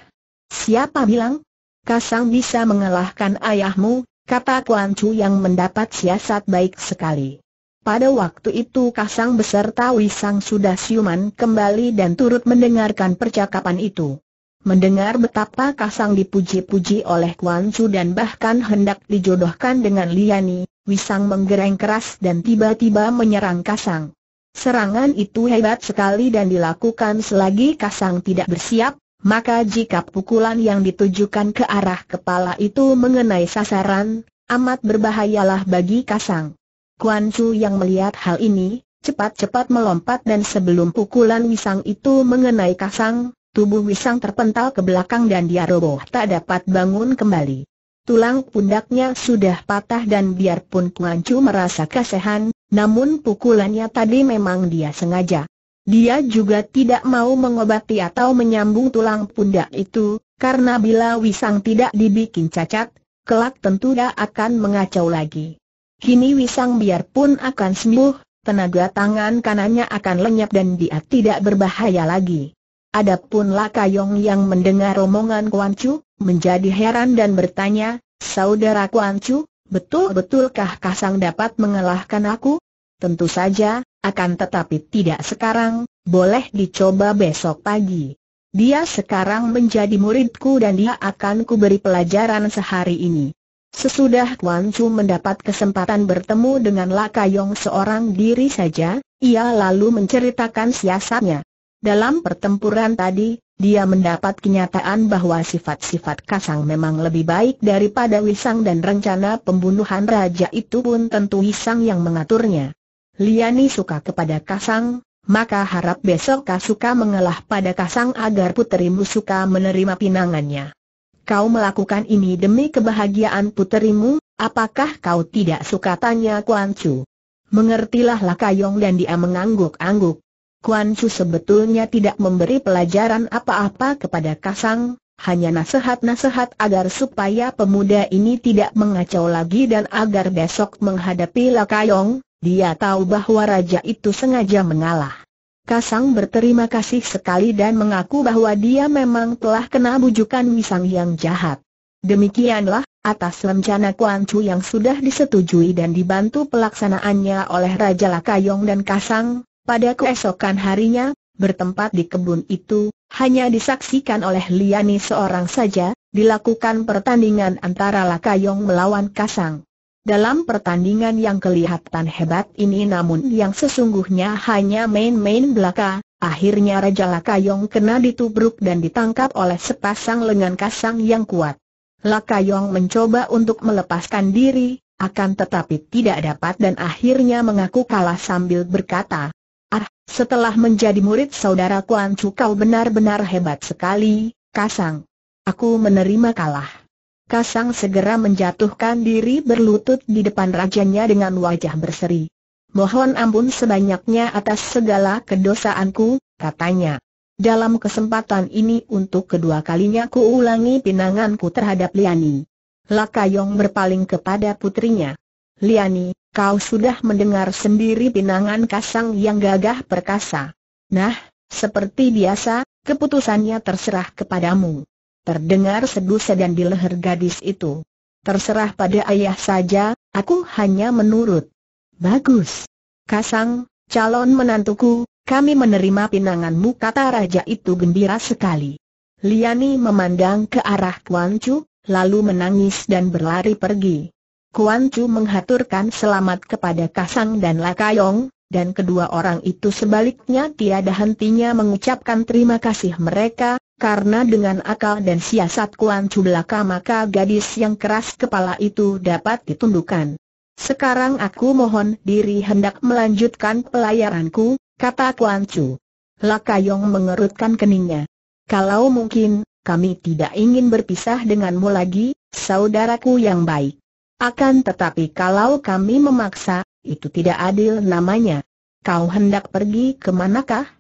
Siapa bilang? Kasang bisa mengalahkan ayahmu, kata Kuan Chu yang mendapat siasat baik sekali. Pada waktu itu Kasang beserta Wisang sudah siuman kembali dan turut mendengarkan percakapan itu. Mendengar betapa Kasang dipuji-puji oleh Kuan Chu dan bahkan hendak dijodohkan dengan Liani, Wisang menggereng keras dan tiba-tiba menyerang Kasang. Serangan itu hebat sekali dan dilakukan selagi Kasang tidak bersiap, maka jika pukulan yang ditujukan ke arah kepala itu mengenai sasaran, amat berbahayalah bagi Kasang. Kuan Chu yang melihat hal ini, cepat-cepat melompat dan sebelum pukulan Wisang itu mengenai Kasang, tubuh Wisang terpental ke belakang dan dia roboh tak dapat bangun kembali. Tulang pundaknya sudah patah dan biarpun Kuan Chu merasa kasihan, namun pukulannya tadi memang dia sengaja. Dia juga tidak mau mengobati atau menyambung tulang pundak itu, karena bila Wisang tidak dibikin cacat, kelak tentu dia akan mengacau lagi. Kini Wisang biarpun akan sembuh, tenaga tangan kanannya akan lenyap dan dia tidak berbahaya lagi. Adapun Lakayong yang mendengar omongan Kuan Chu, menjadi heran dan bertanya, Saudara Kuan Chu, betul-betulkah Kasang dapat mengalahkan aku? Tentu saja, akan tetapi tidak sekarang, boleh dicoba besok pagi. Dia sekarang menjadi muridku dan dia akan kuberi pelajaran sehari ini. Sesudah Kuan Chu mendapat kesempatan bertemu dengan Laka Yong seorang diri saja, ia lalu menceritakan siasatnya. Dalam pertempuran tadi, dia mendapat kenyataan bahwa sifat-sifat Kasang memang lebih baik daripada Wisang dan rencana pembunuhan raja itu pun tentu Wisang yang mengaturnya. Liani suka kepada Kasang, maka harap besok Kasuka mengalah pada Kasang agar puterimu suka menerima pinangannya. Kau melakukan ini demi kebahagiaan puterimu, apakah kau tidak suka tanya Kuan Chu? Mengertilah Kayong dan dia mengangguk-angguk. Kuan Chu sebetulnya tidak memberi pelajaran apa-apa kepada Kasang, hanya nasihat-nasihat agar supaya pemuda ini tidak mengacau lagi dan agar besok menghadapi Lakayong, dia tahu bahwa raja itu sengaja mengalah. Kasang berterima kasih sekali dan mengaku bahwa dia memang telah kena bujukan Wisang yang jahat. Demikianlah, atas rencana Kuan Chu yang sudah disetujui dan dibantu pelaksanaannya oleh Raja Lakayong dan Kasang, pada keesokan harinya, bertempat di kebun itu, hanya disaksikan oleh Liani seorang saja, dilakukan pertandingan antara Lakayong melawan Kasang. Dalam pertandingan yang kelihatan hebat ini namun yang sesungguhnya hanya main-main belaka, akhirnya Raja Lakayong kena ditubruk dan ditangkap oleh sepasang lengan kasang yang kuat. Lakayong mencoba untuk melepaskan diri, akan tetapi tidak dapat dan akhirnya mengaku kalah sambil berkata, Ah, setelah menjadi murid saudara Kuan Chu benar-benar hebat sekali, kasang. Aku menerima kalah. Kasang segera menjatuhkan diri berlutut di depan rajanya dengan wajah berseri. Mohon ampun sebanyaknya atas segala kedosaanku, katanya. Dalam kesempatan ini untuk kedua kalinya ku ulangi pinanganku terhadap Liani. Lakayong berpaling kepada putrinya. Liani, kau sudah mendengar sendiri pinangan Kasang yang gagah perkasa. Nah, seperti biasa, keputusannya terserah kepadamu. Terdengar sedu sedan di leher gadis itu. Terserah pada ayah saja, aku hanya menurut. Bagus. Kasang, calon menantuku, kami menerima pinanganmu kata raja itu gembira sekali. Liani memandang ke arah Kuan Chu, lalu menangis dan berlari pergi. Kuan Chu menghaturkan selamat kepada Kasang dan Lakayong, dan kedua orang itu sebaliknya tiada hentinya mengucapkan terima kasih mereka, karena dengan akal dan siasat Kuan Chu belaka maka gadis yang keras kepala itu dapat ditundukkan. Sekarang aku mohon diri hendak melanjutkan pelayaranku, kata Kuan Chu. Lakayong mengerutkan keningnya. Kalau mungkin, kami tidak ingin berpisah denganmu lagi, saudaraku yang baik. Akan tetapi kalau kami memaksa, itu tidak adil namanya. Kau hendak pergi ke manakah?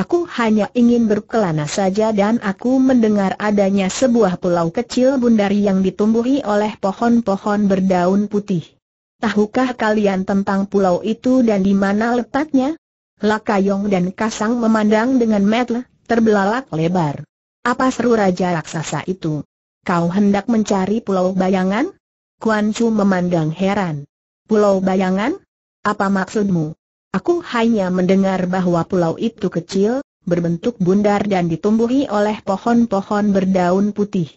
Aku hanya ingin berkelana saja dan aku mendengar adanya sebuah pulau kecil bundar yang ditumbuhi oleh pohon-pohon berdaun putih. Tahukah kalian tentang pulau itu dan di mana letaknya? Lakayong dan Kasang memandang dengan metel, terbelalak lebar. Apa seru raja raksasa itu? Kau hendak mencari pulau bayangan? Kuan Chu memandang heran. Pulau bayangan? Apa maksudmu? Aku hanya mendengar bahwa pulau itu kecil, berbentuk bundar dan ditumbuhi oleh pohon-pohon berdaun putih.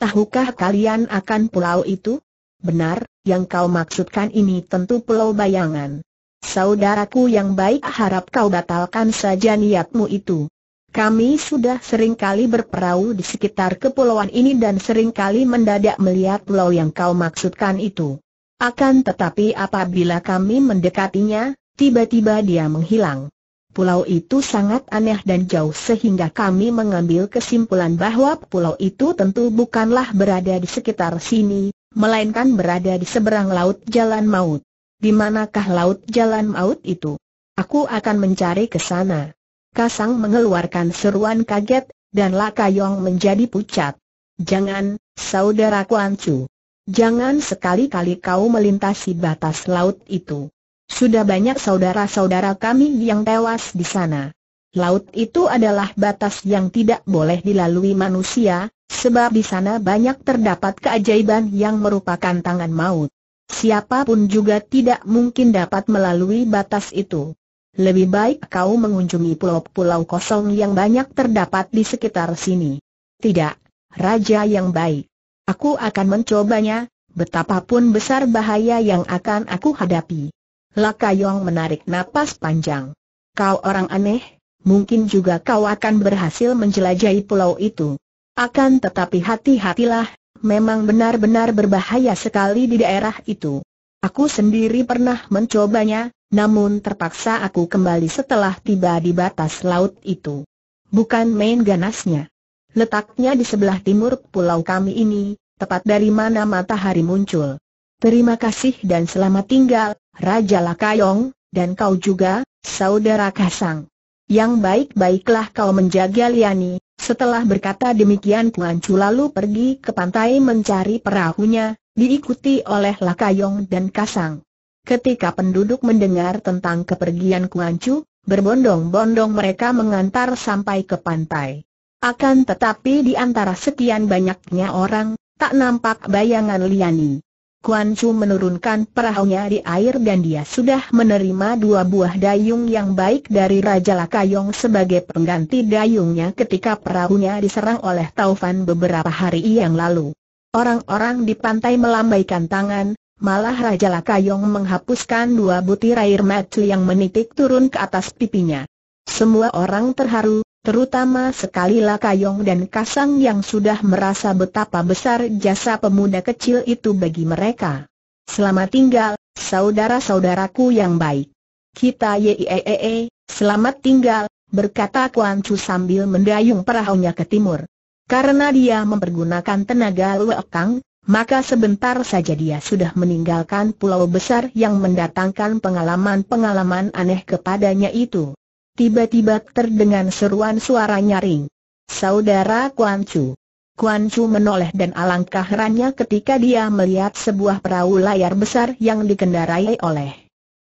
Tahukah kalian akan pulau itu? Benar, yang kau maksudkan ini tentu pulau bayangan. Saudaraku yang baik harap kau batalkan saja niatmu itu. Kami sudah sering kali berperahu di sekitar kepulauan ini dan sering kali mendadak melihat pulau yang kau maksudkan itu. Akan tetapi apabila kami mendekatinya, Tiba-tiba dia menghilang. Pulau itu sangat aneh dan jauh sehingga kami mengambil kesimpulan bahwa pulau itu tentu bukanlah berada di sekitar sini, melainkan berada di seberang laut jalan maut. Di manakah laut jalan maut itu? Aku akan mencari ke sana. Kasang mengeluarkan seruan kaget, dan Lakayong menjadi pucat. Jangan, saudara Kuan Chu. Jangan sekali-kali kau melintasi batas laut itu. Sudah banyak saudara-saudara kami yang tewas di sana. Laut itu adalah batas yang tidak boleh dilalui manusia, sebab di sana banyak terdapat keajaiban yang merupakan tangan maut. Siapapun juga tidak mungkin dapat melalui batas itu. Lebih baik kau mengunjungi pulau-pulau kosong yang banyak terdapat di sekitar sini. Tidak, Raja yang baik. Aku akan mencobanya, betapapun besar bahaya yang akan aku hadapi. Lakayong menarik napas panjang. Kau orang aneh, mungkin juga kau akan berhasil menjelajahi pulau itu. Akan tetapi hati-hatilah, memang benar-benar berbahaya sekali di daerah itu. Aku sendiri pernah mencobanya, namun terpaksa aku kembali setelah tiba di batas laut itu. Bukan main ganasnya. Letaknya di sebelah timur pulau kami ini, tepat dari mana matahari muncul. Terima kasih dan selamat tinggal, Raja Lakayong, dan kau juga, saudara Kasang. Yang baik-baiklah kau menjaga Liani, setelah berkata demikian Kuan Chu lalu pergi ke pantai mencari perahunya, diikuti oleh Lakayong dan Kasang. Ketika penduduk mendengar tentang kepergian Kuan Chu, berbondong-bondong mereka mengantar sampai ke pantai. Akan tetapi di antara sekian banyaknya orang, tak nampak bayangan Liani. Kuan Chu menurunkan perahunya di air dan dia sudah menerima dua buah dayung yang baik dari Raja Lakayong sebagai pengganti dayungnya ketika perahunya diserang oleh Taufan beberapa hari yang lalu. Orang-orang di pantai melambaikan tangan, malah Raja Lakayong menghapuskan dua butir air mata yang menitik turun ke atas pipinya. Semua orang terharu, terutama sekali Lakayong dan Kasang yang sudah merasa betapa besar jasa pemuda kecil itu bagi mereka. Selamat tinggal, saudara-saudaraku yang baik. Kita yeeee, selamat tinggal, berkata Kuan Chu sambil mendayung perahunya ke timur. Karena dia mempergunakan tenaga lekang, maka sebentar saja dia sudah meninggalkan pulau besar yang mendatangkan pengalaman-pengalaman aneh kepadanya itu tiba-tiba terdengar seruan suara nyaring. Saudara Kuan Chu. Kuan Chu menoleh dan alangkah herannya ketika dia melihat sebuah perahu layar besar yang dikendarai oleh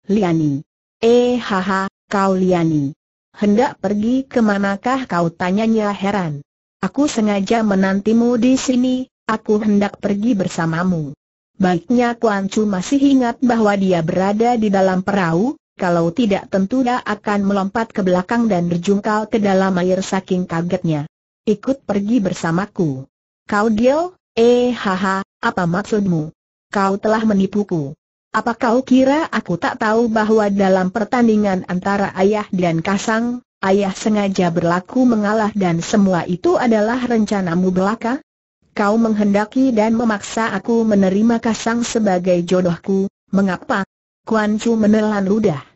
Liani. Eh haha, kau Liani. Hendak pergi ke manakah kau tanyanya heran. Aku sengaja menantimu di sini, aku hendak pergi bersamamu. Baiknya Kuan Chu masih ingat bahwa dia berada di dalam perahu, kalau tidak tentu dia akan melompat ke belakang dan berjungkal ke dalam air saking kagetnya. Ikut pergi bersamaku. Kau dia? eh haha, apa maksudmu? Kau telah menipuku. Apa kau kira aku tak tahu bahwa dalam pertandingan antara ayah dan kasang, ayah sengaja berlaku mengalah dan semua itu adalah rencanamu belaka? Kau menghendaki dan memaksa aku menerima kasang sebagai jodohku, mengapa? Kuan Chu menelan ludah.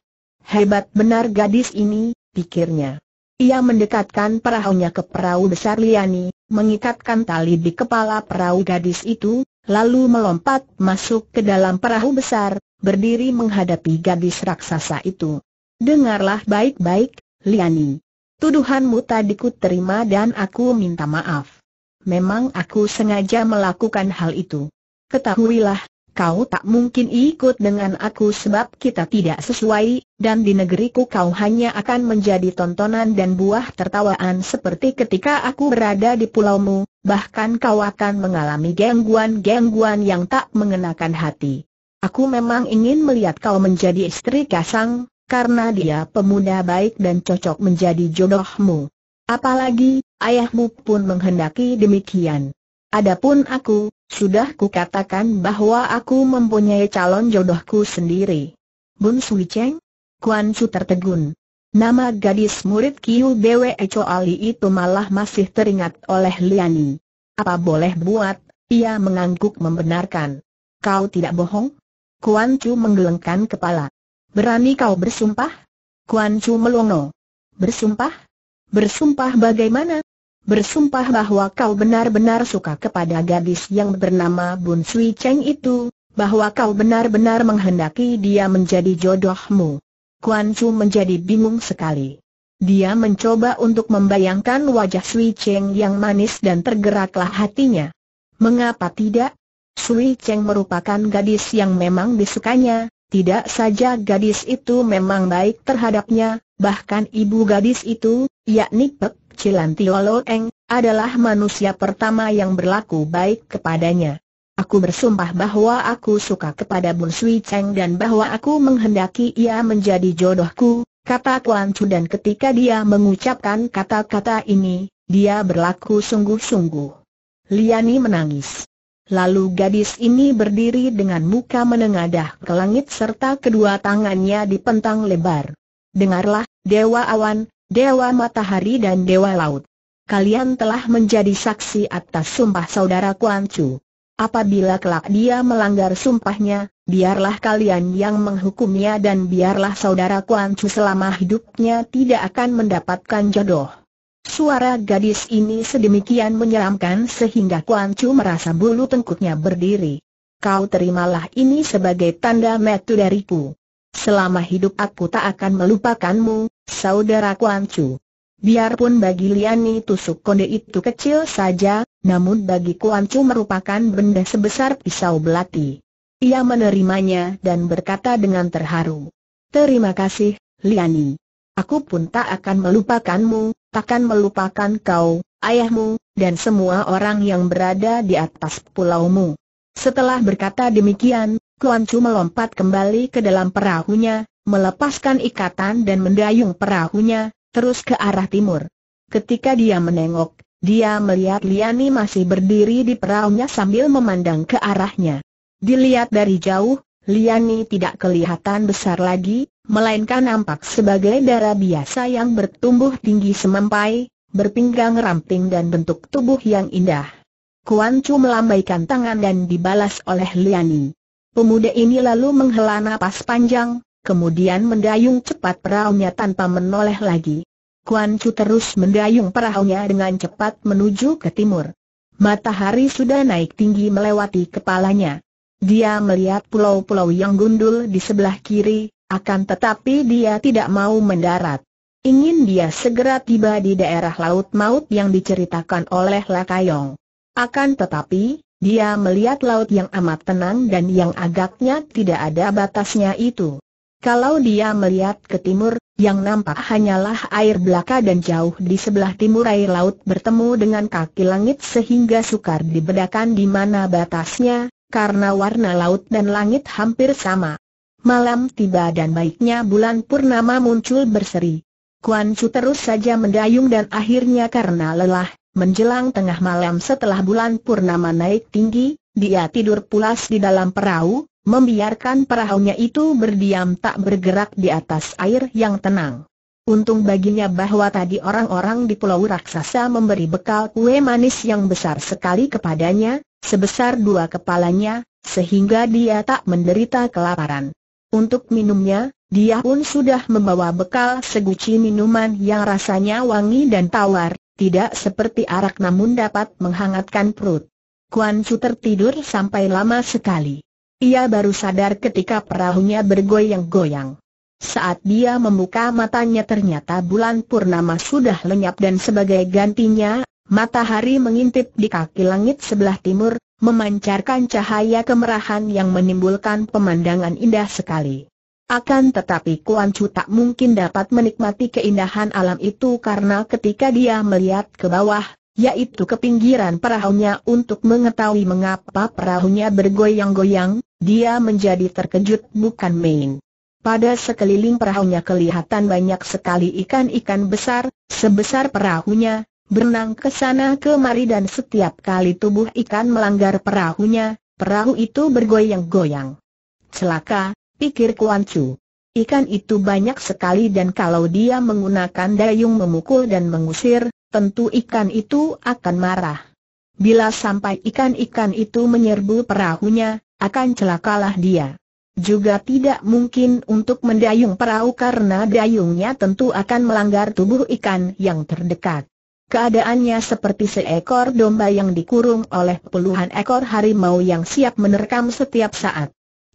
Hebat benar gadis ini, pikirnya. Ia mendekatkan perahunya ke perahu besar Liani, mengikatkan tali di kepala perahu gadis itu, lalu melompat masuk ke dalam perahu besar, berdiri menghadapi gadis raksasa itu. Dengarlah baik-baik, Liani. Tuduhanmu tadi ku terima dan aku minta maaf. Memang aku sengaja melakukan hal itu. Ketahuilah, kau tak mungkin ikut dengan aku sebab kita tidak sesuai, dan di negeriku kau hanya akan menjadi tontonan dan buah tertawaan seperti ketika aku berada di pulaumu, bahkan kau akan mengalami gangguan-gangguan yang tak mengenakan hati. Aku memang ingin melihat kau menjadi istri Kasang, karena dia pemuda baik dan cocok menjadi jodohmu. Apalagi, ayahmu pun menghendaki demikian. Adapun aku, sudah kukatakan bahwa aku mempunyai calon jodohku sendiri. Bun Sui Cheng? Kuan Su tertegun. Nama gadis murid Kiu Bwe Cho Ali itu malah masih teringat oleh Liani. Apa boleh buat, ia mengangguk membenarkan. Kau tidak bohong? Kuan Chu menggelengkan kepala. Berani kau bersumpah? Kuan Chu melongo. Bersumpah? Bersumpah bagaimana? bersumpah bahwa kau benar-benar suka kepada gadis yang bernama Bun Sui Cheng itu, bahwa kau benar-benar menghendaki dia menjadi jodohmu. Kuan Chu menjadi bingung sekali. Dia mencoba untuk membayangkan wajah Sui Cheng yang manis dan tergeraklah hatinya. Mengapa tidak? Sui Cheng merupakan gadis yang memang disukanya, tidak saja gadis itu memang baik terhadapnya, bahkan ibu gadis itu, yakni Pek Cilantio Eng, adalah manusia pertama yang berlaku baik kepadanya. Aku bersumpah bahwa aku suka kepada Bun Sui Cheng dan bahwa aku menghendaki ia menjadi jodohku, kata Kuan Chu dan ketika dia mengucapkan kata-kata ini, dia berlaku sungguh-sungguh. Liani menangis. Lalu gadis ini berdiri dengan muka menengadah ke langit serta kedua tangannya dipentang lebar. Dengarlah, Dewa Awan, Dewa Matahari dan Dewa Laut. Kalian telah menjadi saksi atas sumpah saudara Kuan Chu. Apabila kelak dia melanggar sumpahnya, biarlah kalian yang menghukumnya dan biarlah saudara Kuan Chu selama hidupnya tidak akan mendapatkan jodoh. Suara gadis ini sedemikian menyeramkan sehingga Kuan Chu merasa bulu tengkuknya berdiri. Kau terimalah ini sebagai tanda metu dariku. Selama hidup aku tak akan melupakanmu, saudaraku Ancu. Biarpun bagi Liani tusuk konde itu kecil saja, namun bagi Kuancu merupakan benda sebesar pisau belati. Ia menerimanya dan berkata dengan terharu. Terima kasih, Liani. Aku pun tak akan melupakanmu, takkan melupakan kau, ayahmu, dan semua orang yang berada di atas pulaumu. Setelah berkata demikian, Kuan Chu melompat kembali ke dalam perahunya, melepaskan ikatan dan mendayung perahunya, terus ke arah timur. Ketika dia menengok, dia melihat Liani masih berdiri di perahunya sambil memandang ke arahnya. Dilihat dari jauh, Liani tidak kelihatan besar lagi, melainkan nampak sebagai darah biasa yang bertumbuh tinggi semampai, berpinggang ramping dan bentuk tubuh yang indah. Kuan Chu melambaikan tangan dan dibalas oleh Liani. Pemuda ini lalu menghela napas panjang, kemudian mendayung cepat perahunya tanpa menoleh lagi. Kuan Chu terus mendayung perahunya dengan cepat menuju ke timur. Matahari sudah naik tinggi melewati kepalanya. Dia melihat pulau-pulau yang gundul di sebelah kiri, akan tetapi dia tidak mau mendarat. Ingin dia segera tiba di daerah laut maut yang diceritakan oleh Lakayong. Akan tetapi, dia melihat laut yang amat tenang dan yang agaknya tidak ada batasnya itu. Kalau dia melihat ke timur, yang nampak hanyalah air belaka dan jauh di sebelah timur air laut bertemu dengan kaki langit sehingga sukar dibedakan di mana batasnya, karena warna laut dan langit hampir sama. Malam tiba dan baiknya bulan purnama muncul berseri. Kuan Chu terus saja mendayung dan akhirnya karena lelah, Menjelang tengah malam setelah bulan purnama naik tinggi, dia tidur pulas di dalam perahu, membiarkan perahunya itu berdiam tak bergerak di atas air yang tenang. Untung baginya bahwa tadi orang-orang di pulau raksasa memberi bekal kue manis yang besar sekali kepadanya, sebesar dua kepalanya, sehingga dia tak menderita kelaparan. Untuk minumnya, dia pun sudah membawa bekal seguci minuman yang rasanya wangi dan tawar, tidak seperti arak namun dapat menghangatkan perut. Kuan Su tertidur sampai lama sekali. Ia baru sadar ketika perahunya bergoyang-goyang. Saat dia membuka matanya ternyata bulan purnama sudah lenyap dan sebagai gantinya, matahari mengintip di kaki langit sebelah timur, memancarkan cahaya kemerahan yang menimbulkan pemandangan indah sekali. Akan tetapi Kuan Chu tak mungkin dapat menikmati keindahan alam itu karena ketika dia melihat ke bawah, yaitu ke pinggiran perahunya untuk mengetahui mengapa perahunya bergoyang-goyang, dia menjadi terkejut bukan main. Pada sekeliling perahunya kelihatan banyak sekali ikan-ikan besar, sebesar perahunya, berenang ke sana kemari dan setiap kali tubuh ikan melanggar perahunya, perahu itu bergoyang-goyang. Celaka, pikir Kuan Chu. Ikan itu banyak sekali dan kalau dia menggunakan dayung memukul dan mengusir, tentu ikan itu akan marah. Bila sampai ikan-ikan itu menyerbu perahunya, akan celakalah dia. Juga tidak mungkin untuk mendayung perahu karena dayungnya tentu akan melanggar tubuh ikan yang terdekat. Keadaannya seperti seekor domba yang dikurung oleh puluhan ekor harimau yang siap menerkam setiap saat.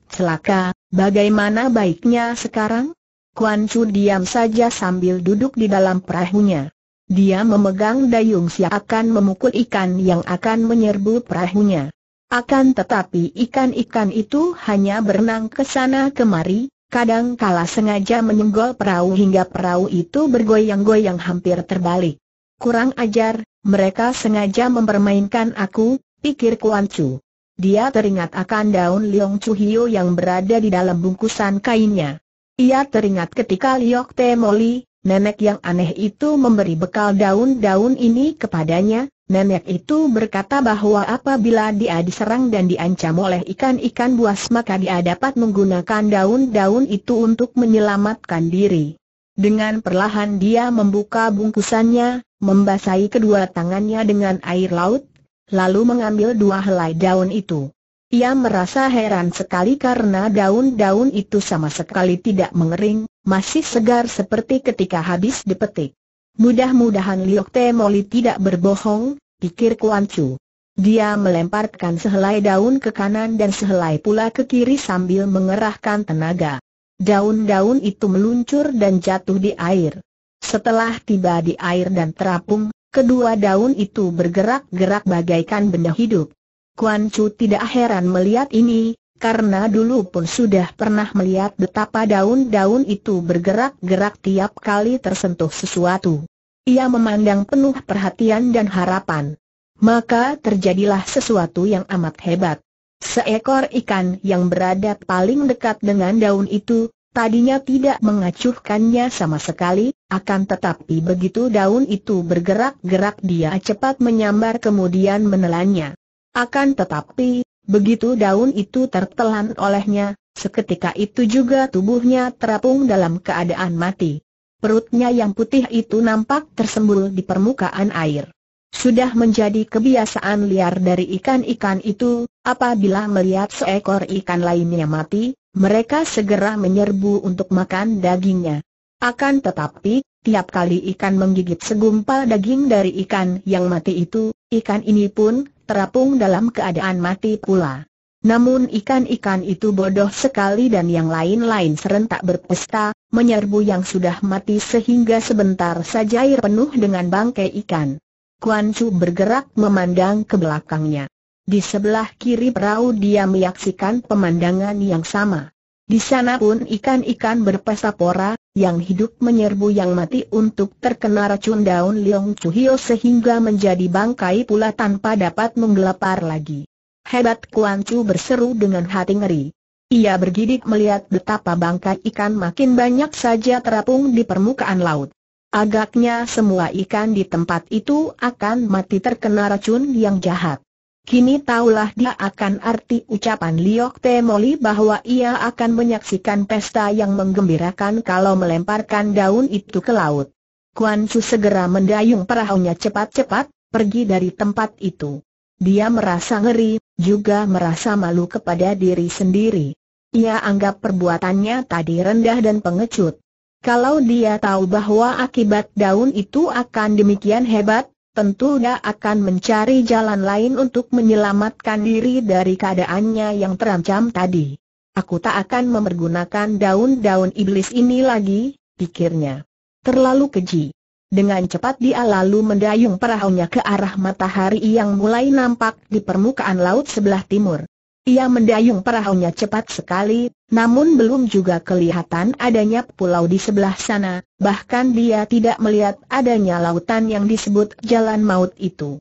Celaka, Bagaimana baiknya sekarang? Kuan Chu diam saja sambil duduk di dalam perahunya. Dia memegang dayung akan memukul ikan yang akan menyerbu perahunya. Akan tetapi ikan-ikan itu hanya berenang ke sana kemari, kadang kala sengaja menyenggol perahu hingga perahu itu bergoyang-goyang hampir terbalik. Kurang ajar, mereka sengaja mempermainkan aku, pikir Kuan Chu. Dia teringat akan daun Liong Chuhio yang berada di dalam bungkusan kainnya. Ia teringat ketika Liok Moli, nenek yang aneh itu memberi bekal daun-daun ini kepadanya, Nenek itu berkata bahwa apabila dia diserang dan diancam oleh ikan-ikan buas maka dia dapat menggunakan daun-daun itu untuk menyelamatkan diri. Dengan perlahan dia membuka bungkusannya, membasahi kedua tangannya dengan air laut, lalu mengambil dua helai daun itu. Ia merasa heran sekali karena daun-daun itu sama sekali tidak mengering, masih segar seperti ketika habis dipetik. Mudah-mudahan Liok Temoli tidak berbohong, pikir Kuan Chu. Dia melemparkan sehelai daun ke kanan dan sehelai pula ke kiri sambil mengerahkan tenaga. Daun-daun itu meluncur dan jatuh di air. Setelah tiba di air dan terapung, Kedua daun itu bergerak-gerak bagaikan benda hidup. Kuan Chu tidak heran melihat ini, karena dulu pun sudah pernah melihat betapa daun-daun itu bergerak-gerak tiap kali tersentuh sesuatu. Ia memandang penuh perhatian dan harapan. Maka terjadilah sesuatu yang amat hebat. Seekor ikan yang berada paling dekat dengan daun itu, tadinya tidak mengacuhkannya sama sekali, akan tetapi begitu daun itu bergerak-gerak dia cepat menyambar kemudian menelannya. Akan tetapi, begitu daun itu tertelan olehnya, seketika itu juga tubuhnya terapung dalam keadaan mati. Perutnya yang putih itu nampak tersembul di permukaan air. Sudah menjadi kebiasaan liar dari ikan-ikan itu, apabila melihat seekor ikan lainnya mati, mereka segera menyerbu untuk makan dagingnya. Akan tetapi, tiap kali ikan menggigit segumpal daging dari ikan yang mati itu, ikan ini pun terapung dalam keadaan mati pula. Namun ikan-ikan itu bodoh sekali dan yang lain-lain serentak berpesta, menyerbu yang sudah mati sehingga sebentar saja air penuh dengan bangkai ikan. Kuan Chu bergerak memandang ke belakangnya. Di sebelah kiri perahu dia menyaksikan pemandangan yang sama. Di sana pun ikan-ikan berpesta pora, yang hidup menyerbu yang mati untuk terkena racun daun Leong cuhio sehingga menjadi bangkai pula tanpa dapat menggelapar lagi. Hebat Kuan Chu berseru dengan hati ngeri. Ia bergidik melihat betapa bangkai ikan makin banyak saja terapung di permukaan laut. Agaknya semua ikan di tempat itu akan mati terkena racun yang jahat. Kini taulah dia akan arti ucapan Liok Temoli bahwa ia akan menyaksikan pesta yang menggembirakan kalau melemparkan daun itu ke laut. Kuan Su segera mendayung perahunya cepat-cepat, pergi dari tempat itu. Dia merasa ngeri, juga merasa malu kepada diri sendiri. Ia anggap perbuatannya tadi rendah dan pengecut. Kalau dia tahu bahwa akibat daun itu akan demikian hebat, Tentu tentunya akan mencari jalan lain untuk menyelamatkan diri dari keadaannya yang terancam tadi. Aku tak akan memergunakan daun-daun iblis ini lagi, pikirnya. Terlalu keji. Dengan cepat dia lalu mendayung perahunya ke arah matahari yang mulai nampak di permukaan laut sebelah timur. Ia mendayung perahunya cepat sekali, namun belum juga kelihatan adanya pulau di sebelah sana, bahkan dia tidak melihat adanya lautan yang disebut jalan maut itu.